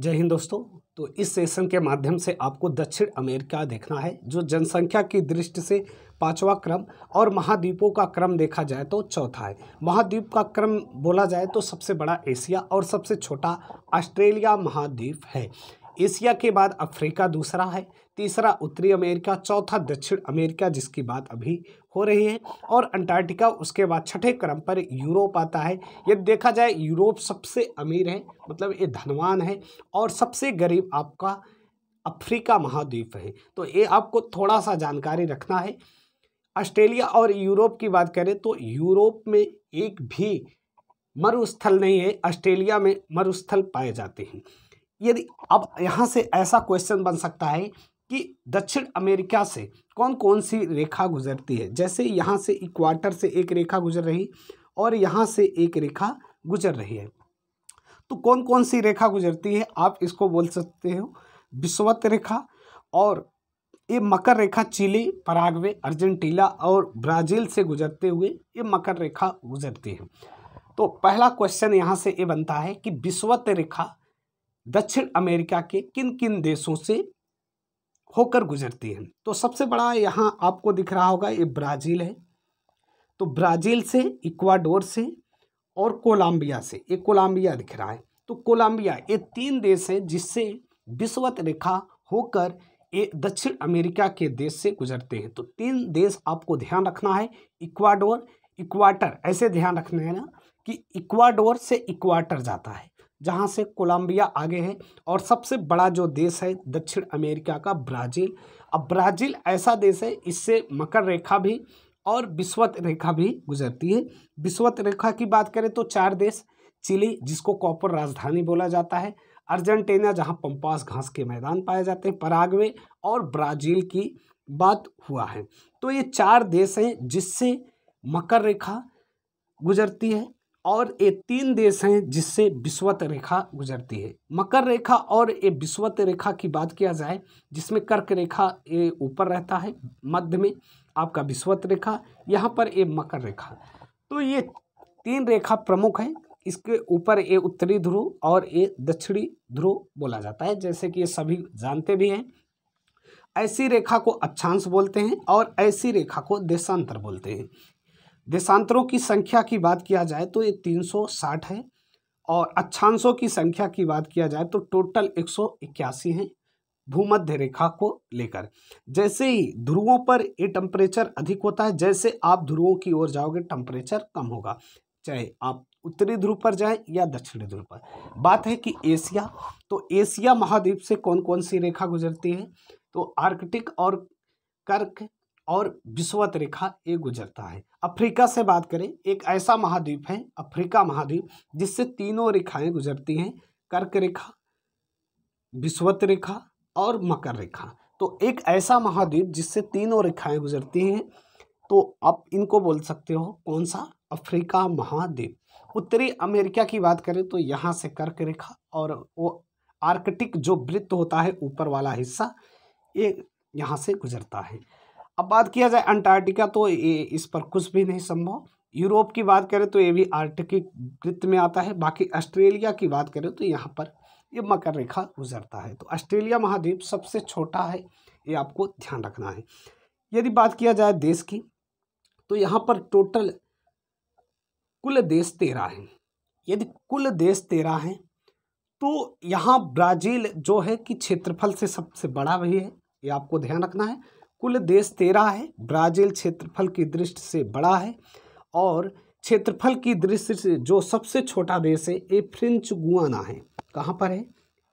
जय हिंद दोस्तों तो इस सेशन के माध्यम से आपको दक्षिण अमेरिका देखना है जो जनसंख्या की दृष्टि से पांचवा क्रम और महाद्वीपों का क्रम देखा जाए तो चौथा है महाद्वीप का क्रम बोला जाए तो सबसे बड़ा एशिया और सबसे छोटा ऑस्ट्रेलिया महाद्वीप है एशिया के बाद अफ्रीका दूसरा है तीसरा उत्तरी अमेरिका चौथा दक्षिण अमेरिका जिसकी बात अभी हो रही है और अंटार्कटिका उसके बाद छठे क्रम पर यूरोप आता है यदि देखा जाए यूरोप सबसे अमीर है मतलब ये धनवान है और सबसे गरीब आपका अफ्रीका महाद्वीप है तो ये आपको थोड़ा सा जानकारी रखना है ऑस्ट्रेलिया और यूरोप की बात करें तो यूरोप में एक भी मरुस्थल नहीं है ऑस्ट्रेलिया में मरुस्थल पाए जाते हैं यदि अब यहाँ से ऐसा क्वेश्चन बन सकता है कि दक्षिण अमेरिका से कौन कौन सी रेखा गुजरती है जैसे यहाँ से इक्वाटर से एक रेखा गुजर रही और यहाँ से एक रेखा गुजर रही है तो कौन कौन सी रेखा गुजरती है आप इसको बोल सकते हो विश्वत रेखा और ये मकर रेखा चिली पराग्वे अर्जेंटीना और ब्राज़ील से गुजरते हुए ये मकर रेखा गुजरती है तो पहला क्वेश्चन यहाँ से ये बनता है कि विश्वत रेखा दक्षिण अमेरिका के किन किन देशों से होकर गुजरती हैं तो सबसे बड़ा यहाँ आपको दिख रहा होगा ये ब्राज़ील है तो ब्राज़ील से इक्वाडोर से और कोलंबिया से ये कोलंबिया दिख रहा है तो कोलंबिया ये तीन देश हैं जिससे विश्वत रेखा होकर ये दक्षिण अमेरिका के देश से गुजरते हैं तो तीन देश आपको ध्यान रखना है इक्वाडोर इक्वाटर ऐसे ध्यान रखना है ना कि इक्वाडोर से इक्वाटर जाता है जहाँ से कोलंबिया आगे है और सबसे बड़ा जो देश है दक्षिण अमेरिका का ब्राज़ील अब ब्राज़ील ऐसा देश है इससे मकर रेखा भी और विश्वत रेखा भी गुजरती है विश्वत रेखा की बात करें तो चार देश चिली जिसको कॉपर राजधानी बोला जाता है अर्जेंटीना जहाँ पंपास घास के मैदान पाए जाते हैं परागवे और ब्राज़ील की बात हुआ है तो ये चार देश हैं जिससे मकर रेखा गुजरती है और ये तीन देश हैं जिससे विश्वत रेखा गुजरती है मकर रेखा और ये विश्वत रेखा की बात किया जाए जिसमें कर्क रेखा ये ऊपर रहता है मध्य में आपका विश्वत रेखा यहाँ पर ये मकर रेखा तो ये तीन रेखा प्रमुख है इसके ऊपर ये उत्तरी ध्रुव और ये दक्षिणी ध्रुव बोला जाता है जैसे कि ये सभी जानते भी हैं ऐसी रेखा को अक्षांश बोलते हैं और ऐसी रेखा को देशांतर बोलते हैं देशांतरों की संख्या की बात किया जाए तो ये 360 है और अच्छांशों की संख्या की बात किया जाए तो टोटल एक सौ इक्यासी है भूमध्य रेखा को लेकर जैसे ही ध्रुवों पर ये टेम्परेचर अधिक होता है जैसे आप ध्रुवों की ओर जाओगे टेम्परेचर कम होगा चाहे आप उत्तरी ध्रुव पर जाएं या दक्षिणी ध्रुव पर बात है कि एशिया तो एशिया महाद्वीप से कौन कौन सी रेखा गुजरती है तो आर्कटिक और कर्क और विषुवत रेखा ये गुजरता है अफ्रीका से बात करें एक ऐसा महाद्वीप है अफ्रीका महाद्वीप जिससे तीनों रेखाएं गुजरती हैं कर्क रेखा विषुवत रेखा और मकर रेखा तो एक ऐसा महाद्वीप जिससे तीनों रेखाएं गुजरती हैं तो आप इनको बोल सकते हो कौन सा अफ्रीका महाद्वीप उत्तरी अमेरिका की बात करें तो यहाँ से कर्क रेखा और वो आर्कटिक जो वृत्त होता है ऊपर वाला हिस्सा ये यहाँ से गुजरता है अब बात किया जाए अंटार्कटिका तो ये इस पर कुछ भी नहीं संभव यूरोप की बात करें तो ये भी आर्टिक वृत्त में आता है बाकी ऑस्ट्रेलिया की बात करें तो यहाँ पर ये मकर रेखा गुजरता है तो ऑस्ट्रेलिया महाद्वीप सबसे छोटा है ये आपको ध्यान रखना है यदि बात किया जाए देश की तो यहाँ पर टोटल कुल देश तेरह हैं यदि कुल देश तेरह हैं तो यहाँ ब्राज़ील जो है कि क्षेत्रफल से सबसे बड़ा भी है ये आपको ध्यान रखना है कुल देश तेरह है ब्राज़ील क्षेत्रफल की दृष्टि से बड़ा है और क्षेत्रफल की दृष्टि से जो सबसे छोटा देश है ये फ्रेंच गुआना है कहाँ पर है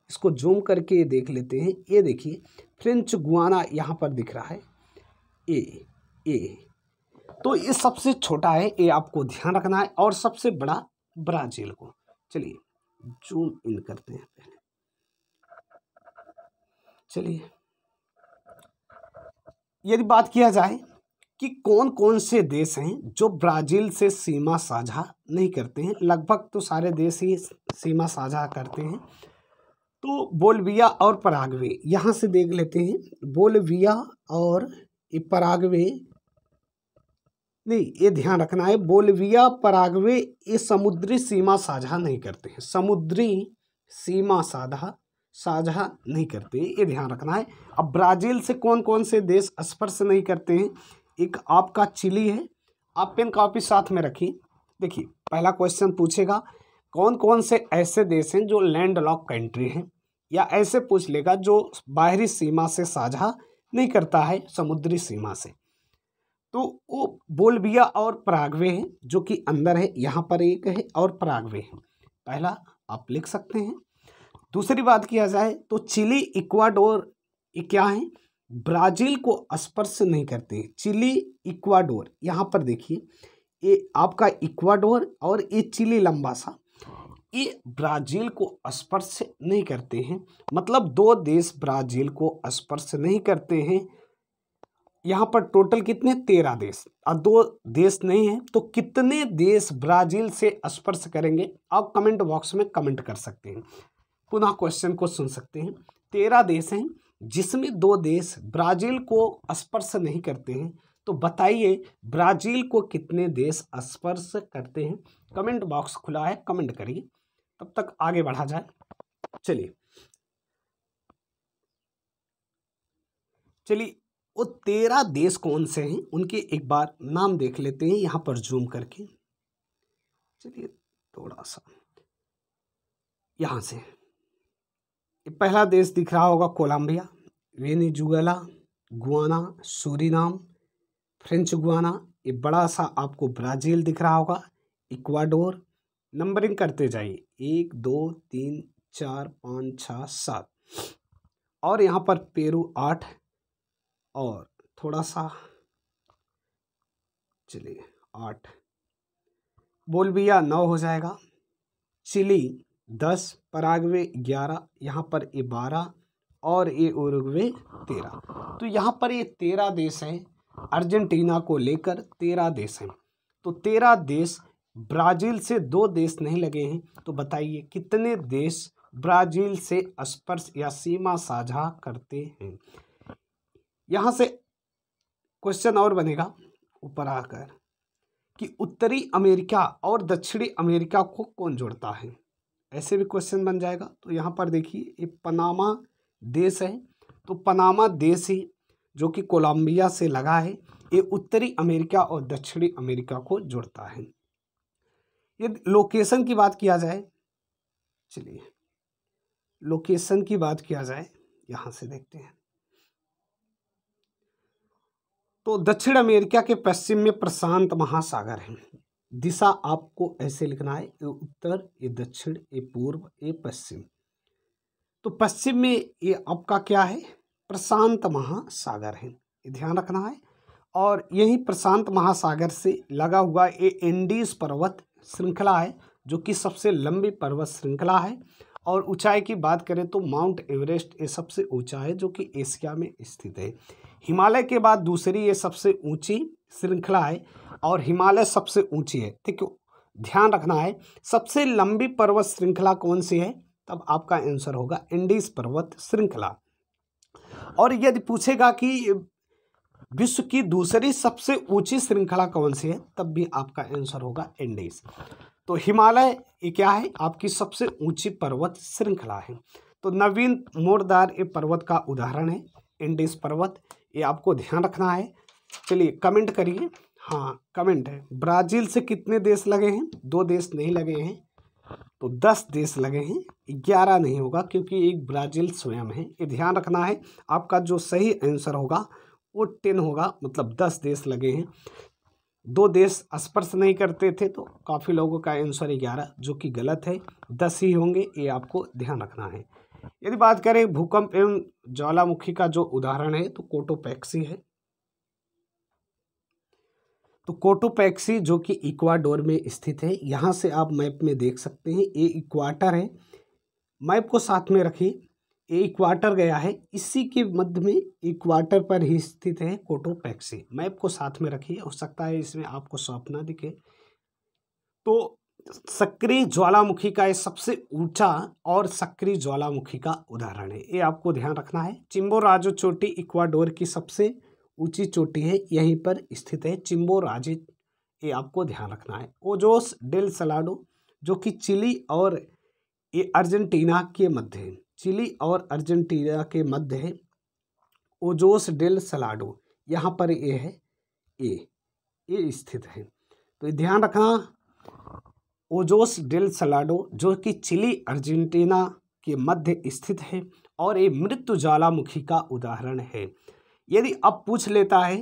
इसको जूम करके देख लेते हैं ये देखिए फ्रेंच गुआना यहाँ पर दिख रहा है ए ए तो ये सबसे छोटा है ये आपको ध्यान रखना है और सबसे बड़ा ब्राज़ील को चलिए जूम इन करते हैं पहले चलिए यदि बात किया जाए कि कौन कौन से देश हैं जो ब्राज़ील से सीमा साझा नहीं करते हैं लगभग तो सारे देश ही सीमा साझा करते हैं तो बोलविया और परागवे यहाँ से देख लेते हैं बोलविया और परागवे नहीं ये ध्यान रखना है बोलविया परागवे ये समुद्री सीमा साझा नहीं करते हैं समुद्री सीमा साझा साझा नहीं करते ये ध्यान रखना है अब ब्राज़ील से कौन कौन से देश स्पर्श नहीं करते हैं एक आपका चिली है आप पेन कापी साथ में रखिए देखिए पहला क्वेश्चन पूछेगा कौन कौन से ऐसे देश हैं जो लैंड लॉक कंट्री हैं या ऐसे पूछ लेगा जो बाहरी सीमा से साझा नहीं करता है समुद्री सीमा से तो वो बोलबिया और परागवे हैं जो कि अंदर है यहाँ पर एक है और परागवे है पहला आप लिख सकते हैं दूसरी बात किया जाए तो चिली इक्वाडोर क्या है ब्राज़ील को स्पर्श नहीं करते चिली इक्वाडोर यहाँ पर देखिए ये आपका इक्वाडोर और ये चिली लंबा सा ये ब्राज़ील को स्पर्श नहीं करते हैं मतलब दो देश ब्राज़ील को स्पर्श नहीं करते हैं यहाँ पर टोटल कितने तेरह देश और दो देश नहीं है तो कितने देश ब्राज़ील से स्पर्श करेंगे आप कमेंट बॉक्स में कमेंट कर सकते हैं पुनः क्वेश्चन को सुन सकते हैं तेरह देश हैं जिसमें दो देश ब्राज़ील को स्पर्श नहीं करते हैं तो बताइए ब्राज़ील को कितने देश स्पर्श करते हैं कमेंट बॉक्स खुला है कमेंट करिए तब तक आगे बढ़ा जाए चलिए चलिए वो तेरह देश कौन से हैं उनके एक बार नाम देख लेते हैं यहाँ पर जूम करके चलिए थोड़ा सा यहाँ से पहला देश दिख रहा होगा Colombia Venezuela Guyana Suriname French Guiana ये बड़ा सा आपको ब्राज़ील दिख रहा होगा इक्वाडोर नंबरिंग करते जाइए एक दो तीन चार पाँच छः सात और यहाँ पर पेरू आठ और थोड़ा सा चलिए आठ बोलबिया नौ हो जाएगा चिली दस परागवे ग्यारह यहाँ पर ये बारह और ये उरुग्वे तेरह तो यहाँ पर ये तेरह देश हैं अर्जेंटीना को लेकर तेरह देश हैं तो तेरह देश ब्राज़ील से दो देश नहीं लगे हैं तो बताइए कितने देश ब्राज़ील से स्पर्श या सीमा साझा करते हैं यहाँ से क्वेश्चन और बनेगा ऊपर आकर कि उत्तरी अमेरिका और दक्षिणी अमेरिका को कौन जोड़ता है ऐसे भी क्वेश्चन बन जाएगा तो यहाँ पर देखिए ये पनामा देश है तो पनामा देश ही जो कि कोलंबिया से लगा है ये उत्तरी अमेरिका और दक्षिणी अमेरिका को जोड़ता है ये लोकेशन की बात किया जाए चलिए लोकेशन की बात किया जाए यहाँ से देखते हैं तो दक्षिण अमेरिका के पश्चिम में प्रशांत महासागर है दिशा आपको ऐसे लिखना है ये उत्तर ये दक्षिण ये पूर्व ये पश्चिम तो पश्चिम में ये आपका क्या है प्रशांत महासागर है ये ध्यान रखना है और यही प्रशांत महासागर से लगा हुआ ये एंडीज पर्वत श्रृंखला है जो कि सबसे लंबी पर्वत श्रृंखला है और ऊंचाई की बात करें तो माउंट एवरेस्ट ये सबसे ऊंचा है जो कि एशिया में स्थित है हिमालय के बाद दूसरी ये सबसे ऊंची श्रृंखला है और हिमालय सबसे ऊंची है ठीक है ध्यान रखना है सबसे लंबी पर्वत श्रृंखला कौन सी है तब आपका आंसर होगा इंडीज पर्वत श्रृंखला और यदि पूछेगा कि विश्व की दूसरी सबसे ऊंची श्रृंखला कौन सी है तब भी आपका आंसर होगा इंडीज तो हिमालय ये क्या है आपकी सबसे ऊंची पर्वत श्रृंखला है तो नवीन मोरदार ये पर्वत का उदाहरण है इंडिस पर्वत ये आपको ध्यान रखना है चलिए कमेंट करिए हाँ कमेंट है ब्राज़ील से कितने देश लगे हैं दो देश नहीं लगे हैं तो दस देश लगे हैं ग्यारह नहीं होगा क्योंकि एक ब्राज़ील स्वयं है ये ध्यान रखना है आपका जो सही आंसर होगा वो टेन होगा मतलब दस देश लगे हैं दो देश स्पर्श नहीं करते थे तो काफ़ी लोगों का आंसर ग्यारह जो कि गलत है दस ही होंगे ये आपको ध्यान रखना है यदि बात करें भूकंप एवं ज्वालामुखी का जो उदाहरण है तो कोटोपैक्सी है तो कोटोपैक्सी जो कि इक्वाडोर में स्थित है यहाँ से आप मैप में देख सकते हैं ये इक्वाटर है मैप को साथ में रखिए इक्वाटर गया है इसी के मध्य में इक्वाटर पर ही स्थित है कोटोपैक्सी मैप को साथ में रखिए हो सकता है इसमें आपको स्वप्न दिखे तो सक्रिय ज्वालामुखी का ये सबसे ऊंचा और सक्रिय ज्वालामुखी का उदाहरण है ये आपको ध्यान रखना है चिम्बो राजो चोटी इक्वाडोर की सबसे ऊंची चोटी है यहीं पर स्थित है चिम्बो राजे ये आपको ध्यान रखना है ओजोस डेल सलाडो जो कि चिली और ये अर्जेंटीना के मध्य है चिली और अर्जेंटीना के मध्य है ओजोस डेल सलाडो यहाँ पर ये है ए ये स्थित है तो ध्यान रखना ओजोस डेल सलाडो जो कि चिली अर्जेंटीना के मध्य स्थित है और ये मृत्यु ज्वालामुखी का उदाहरण है यदि अब पूछ लेता है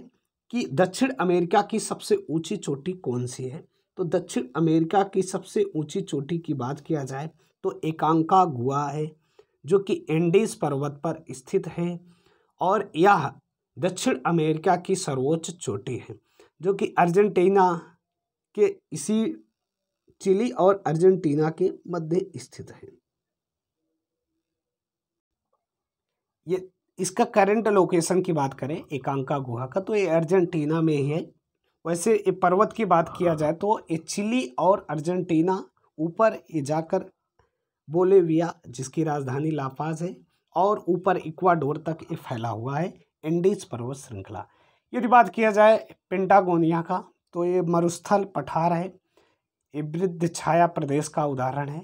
कि दक्षिण अमेरिका की सबसे ऊंची चोटी कौन सी है तो दक्षिण अमेरिका की सबसे ऊंची चोटी की बात किया जाए तो एकांका गुआ है जो कि एंडीज पर्वत पर स्थित है और यह दक्षिण अमेरिका की सर्वोच्च चोटी है जो कि अर्जेंटीना के इसी चिली और अर्जेंटीना के मध्य स्थित है ये इसका करंट लोकेशन की बात करें एकांका गुहा का तो ये अर्जेंटीना में ही है वैसे ये पर्वत की बात किया जाए तो ये चिली और अर्जेंटीना ऊपर ये जाकर बोलेविया जिसकी राजधानी लापाज है और ऊपर इक्वाडोर तक ये फैला हुआ है इंडीज पर्वत श्रृंखला यदि बात किया जाए पेंटागोनिया का तो ये मरुस्थल पठार है ये वृद्ध छाया प्रदेश का उदाहरण है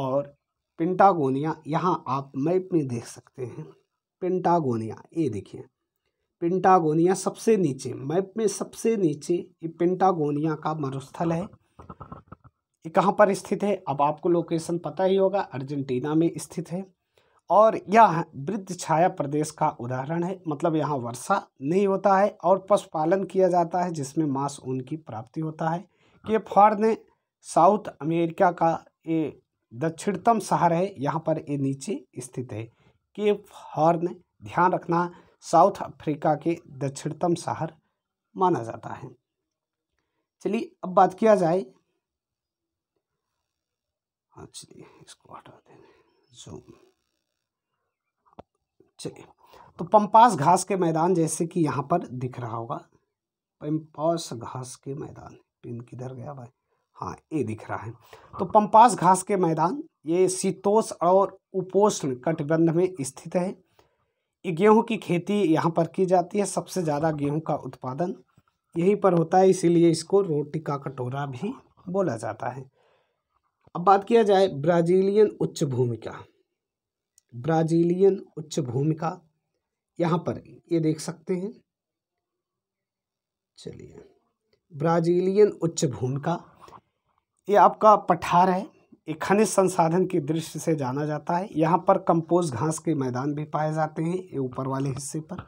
और पेंटागोनिया यहाँ आप मैप में देख सकते हैं पेंटागोनिया ये देखिए पेंटागोनिया सबसे नीचे मैप में सबसे नीचे ये पेंटागोनिया का मरुस्थल है ये कहाँ पर स्थित है अब आपको लोकेशन पता ही होगा अर्जेंटीना में स्थित है और यह वृद्ध छाया प्रदेश का उदाहरण है मतलब यहाँ वर्षा नहीं होता है और पशुपालन किया जाता है जिसमें मांस ऊन की प्राप्ति होता है के फॉर ने साउथ अमेरिका का ये दक्षिणतम शहर है यहाँ पर ये नीचे स्थित है के फॉर्न ध्यान रखना साउथ अफ्रीका के दक्षिणतम शहर माना जाता है चलिए अब बात किया जाए हाँ चलिए इसको हटा देंगे जूम चलिए तो पंपास घास के मैदान जैसे कि यहाँ पर दिख रहा होगा पंपास घास के मैदान पिन किधर गया भाई हाँ ये दिख रहा है तो पंपास घास के मैदान ये शीतोष और उपोष्ण कटिबंध में स्थित है ये गेहूँ की खेती यहाँ पर की जाती है सबसे ज़्यादा गेहूँ का उत्पादन यहीं पर होता है इसीलिए इसको रोटी का कटोरा भी बोला जाता है अब बात किया जाए ब्राज़ीलियन उच्च भूमिका ब्राज़ीलियन उच्च भूमिका यहाँ पर ये देख सकते हैं चलिए ब्राज़ीलियन उच्च भूमिका ये आपका पठार है ये खनिज संसाधन की दृष्टि से जाना जाता है यहाँ पर कंपोज घास के मैदान भी पाए जाते हैं ये ऊपर वाले हिस्से पर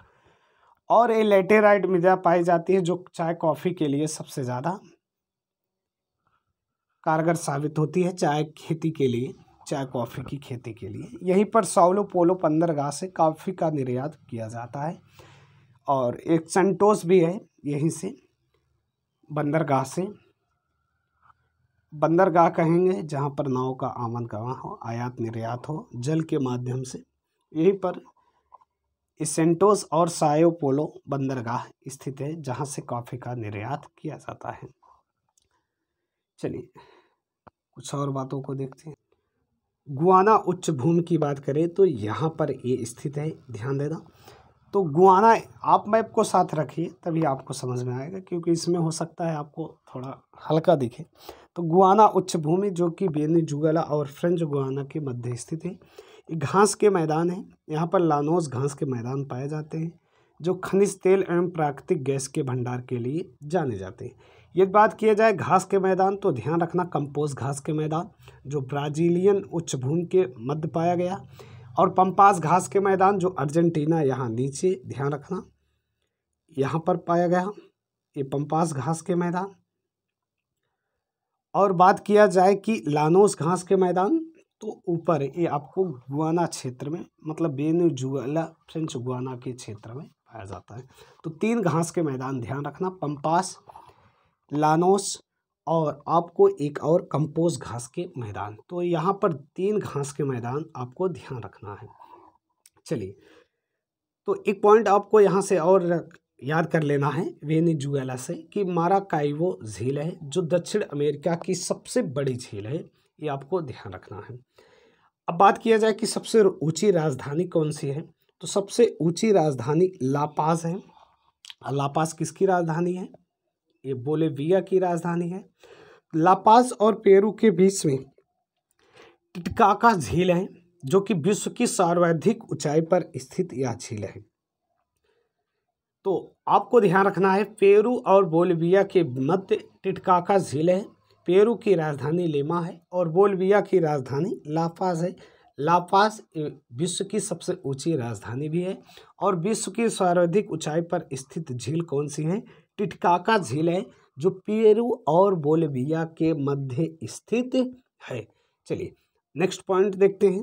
और ये लेटेराइट मृदा पाई जाती है जो चाय कॉफ़ी के लिए सबसे ज़्यादा कारगर साबित होती है चाय खेती के लिए चाय कॉफ़ी की खेती के लिए यहीं पर साउलो पोलो पंद्रगाह से कॉफ़ी का निर्यात किया जाता है और एक सेंटोस भी है यहीं से बंदरगाह से बंदरगाह कहेंगे जहाँ पर नाव का आमन गवा हो आयात निर्यात हो जल के माध्यम से यहीं पर सेंटोस और सायो पोलो बंदरगाह स्थित है जहाँ से कॉफ़ी का निर्यात किया जाता है चलिए कुछ और बातों को देखते हैं गुआना उच्च भूमि की बात करें तो यहाँ पर ये स्थित है ध्यान देना तो गुआना आप मैप को साथ रखिए तभी आपको समझ में आएगा क्योंकि इसमें हो सकता है आपको थोड़ा हल्का दिखे तो गुआना उच्च भूमि जो कि बेनी जुगला और फ्रेंच गुआना के मध्य स्थित है घास के मैदान हैं यहाँ पर लानोस घास के मैदान पाए जाते हैं जो खनिज तेल एवं प्राकृतिक गैस के भंडार के लिए जाने जाते हैं यदि बात किया जाए घास के मैदान तो ध्यान रखना कंपोज घास के मैदान जो ब्राज़ीलियन उच्च भूमि के मध्य पाया गया और पंपास घास के मैदान जो अर्जेंटीना यहाँ नीचे ध्यान रखना यहाँ पर पाया गया ये पंपास घास के मैदान और बात किया जाए कि लानोस घास के मैदान तो ऊपर ये आपको गुआना क्षेत्र में मतलब बेनजुअला फ्रेंच गुआना के क्षेत्र में पाया जाता है तो तीन घास के मैदान ध्यान रखना पंपास लानोस और आपको एक और कंपोज घास के मैदान तो यहाँ पर तीन घास के मैदान आपको ध्यान रखना है चलिए तो एक पॉइंट आपको यहाँ से और याद कर लेना है वेनेजुएला से कि मारा काइवो झील है जो दक्षिण अमेरिका की सबसे बड़ी झील है ये आपको ध्यान रखना है अब बात किया जाए कि सबसे ऊंची राजधानी कौन सी है तो सबसे ऊंची राजधानी लापास है लापास किसकी राजधानी है ये बोलेविया की राजधानी है लापास और पेरू के बीच में टिटकाका झील है जो कि विश्व की सर्वाधिक ऊंचाई पर स्थित यह झील है तो आपको ध्यान रखना है पेरू और बोलविया के मध्य टिटकाका झील है पेरू की राजधानी लेमा है और बोलविया की राजधानी लापास है लापास विश्व की सबसे ऊंची राजधानी भी है और विश्व की सर्वाधिक ऊंचाई पर स्थित झील कौन सी है टिटकाका झील है जो पेरू और बोलिविया के मध्य स्थित है चलिए नेक्स्ट पॉइंट देखते हैं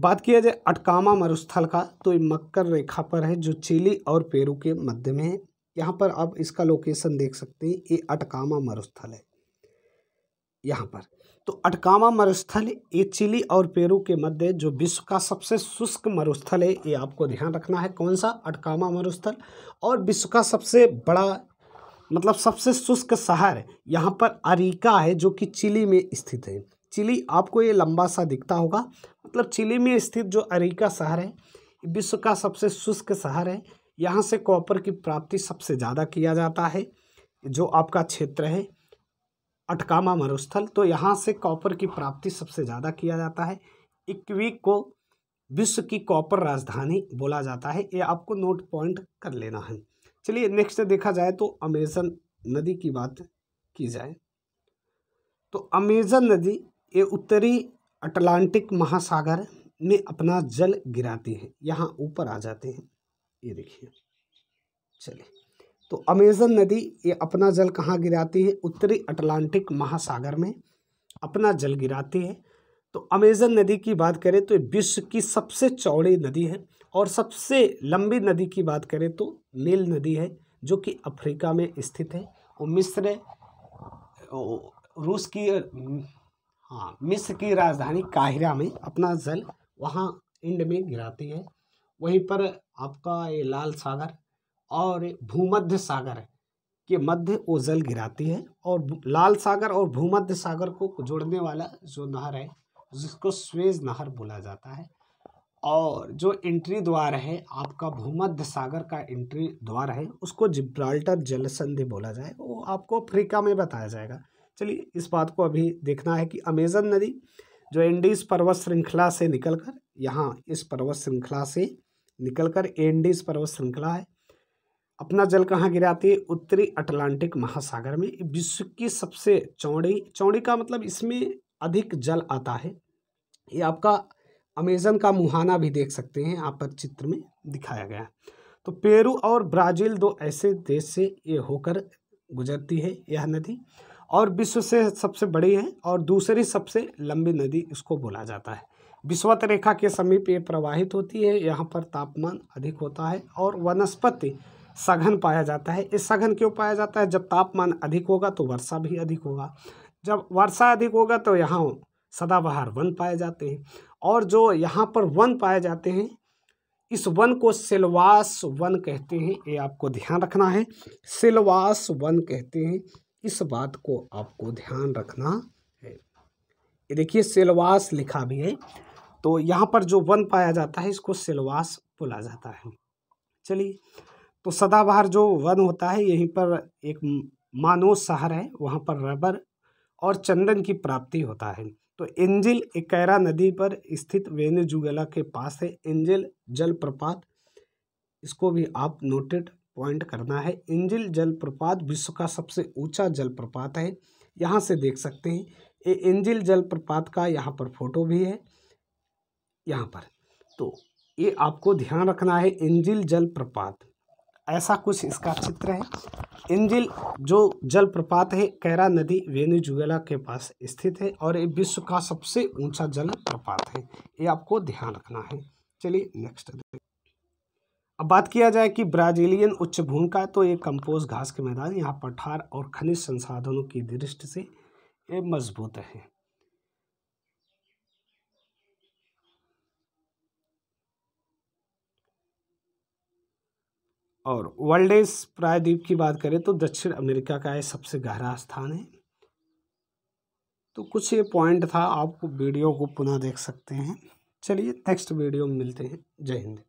बात किया जाए अटकामा मरुस्थल का तो ये मक्कर रेखा पर है जो चिली और पेरू के मध्य में है यहाँ पर आप इसका लोकेशन देख सकते हैं ये अटकामा मरुस्थल है यहाँ पर तो अटकामा मरुस्थल ये चिली और पेरू के मध्य जो विश्व का सबसे शुष्क मरुस्थल है ये आपको ध्यान रखना है कौन सा अटकामा मरुस्थल और विश्व का सबसे बड़ा मतलब सबसे शुष्क शहर यहाँ पर अरिका है जो कि चिली में स्थित है चिली आपको ये लंबा सा दिखता होगा मतलब चिली में स्थित जो अरिका शहर है विश्व का सबसे शुष्क शहर है यहाँ से कॉपर की प्राप्ति सबसे ज़्यादा किया जाता है जो आपका क्षेत्र है अटकामा मरुस्थल तो यहाँ से कॉपर की प्राप्ति सबसे ज़्यादा किया जाता है इक्वी को विश्व की कॉपर राजधानी बोला जाता है ये आपको नोट पॉइंट कर लेना है चलिए नेक्स्ट देखा जाए तो अमेजन नदी की बात की जाए तो अमेजन नदी ये उत्तरी अटलांटिक महासागर में अपना जल गिराती है यहाँ ऊपर आ जाते हैं ये देखिए चलिए तो अमेजन नदी ये अपना जल कहाँ गिराती है उत्तरी अटलांटिक महासागर में अपना जल गिराती है तो अमेजन नदी की बात करें तो विश्व की सबसे चौड़ी नदी है और सबसे लंबी नदी की बात करें तो नील नदी है जो कि अफ्रीका में स्थित है वो मिस्र रूस की हाँ मिस्र की राजधानी काहिरा में अपना जल वहाँ इंड में गिराती है वहीं पर आपका ये लाल सागर और भूमध्य सागर के मध्य ओजल गिराती है और लाल सागर और भूमध्य सागर को जोड़ने वाला जो नहर है जिसको स्वेज नहर बोला जाता है और जो एंट्री द्वार है आपका भूमध्य सागर का एंट्री द्वार है उसको जिब्राल्टर जलसंधि बोला जाएगा वो आपको अफ्रीका में बताया जाएगा चलिए इस बात को अभी देखना है कि अमेजन नदी जो एंडीज पर्वत श्रृंखला से निकलकर यहाँ इस पर्वत श्रृंखला से निकलकर एंडीज पर्वत श्रृंखला है अपना जल कहाँ गिराती है उत्तरी अटलांटिक महासागर में विश्व की सबसे चौड़ी चौड़ी का मतलब इसमें अधिक जल आता है ये आपका अमेजन का मुहाना भी देख सकते हैं आप पर चित्र में दिखाया गया तो पेरू और ब्राज़ील दो ऐसे देश से ये होकर गुजरती है यह नदी और विश्व से सबसे बड़ी है और दूसरी सबसे लंबी नदी इसको बोला जाता है विश्वत रेखा के समीप ये प्रवाहित होती है यहाँ पर तापमान अधिक होता है और वनस्पति सघन पाया जाता है ये सघन क्यों पाया जाता है जब तापमान अधिक होगा तो वर्षा भी अधिक होगा जब वर्षा अधिक होगा तो यहाँ सदाबहार वन पाए जाते हैं और जो यहाँ पर वन पाए जाते हैं इस वन को सिलवास वन कहते हैं ये आपको ध्यान रखना है सिलवास वन कहते हैं इस बात को आपको ध्यान रखना है ये देखिए सिलवास लिखा भी है तो यहाँ पर जो वन पाया जाता है इसको सिलवास बोला जाता है चलिए तो सदाबहार जो वन होता है यहीं पर एक मानो शहर है वहाँ पर रबर और चंदन की प्राप्ति होता है तो एंजिल एकैरा नदी पर स्थित वेनेजुगला के पास है एंजिल जलप्रपात इसको भी आप नोटेड पॉइंट करना है एंजिल जलप्रपात विश्व का सबसे ऊंचा जलप्रपात है यहाँ से देख सकते हैं ये एंजिल जलप्रपात का यहाँ पर फोटो भी है यहाँ पर तो ये आपको ध्यान रखना है एंजिल जलप्रपात ऐसा कुछ इसका चित्र है इंजिल जो जलप्रपात है कैरा नदी वेनेजुएला के पास स्थित है और ये विश्व का सबसे ऊंचा जलप्रपात है ये आपको ध्यान रखना है चलिए नेक्स्ट अब बात किया जाए कि ब्राज़ीलियन उच्च भूमि का तो ये कंपोज घास के मैदान यहाँ पठार और खनिज संसाधनों की दृष्टि से ये मजबूत है और वर्ल्ड प्रायद्वीप की बात करें तो दक्षिण अमेरिका का ये सबसे गहरा स्थान है तो कुछ ये पॉइंट था आप वीडियो को पुनः देख सकते हैं चलिए नेक्स्ट वीडियो में मिलते हैं जय हिंद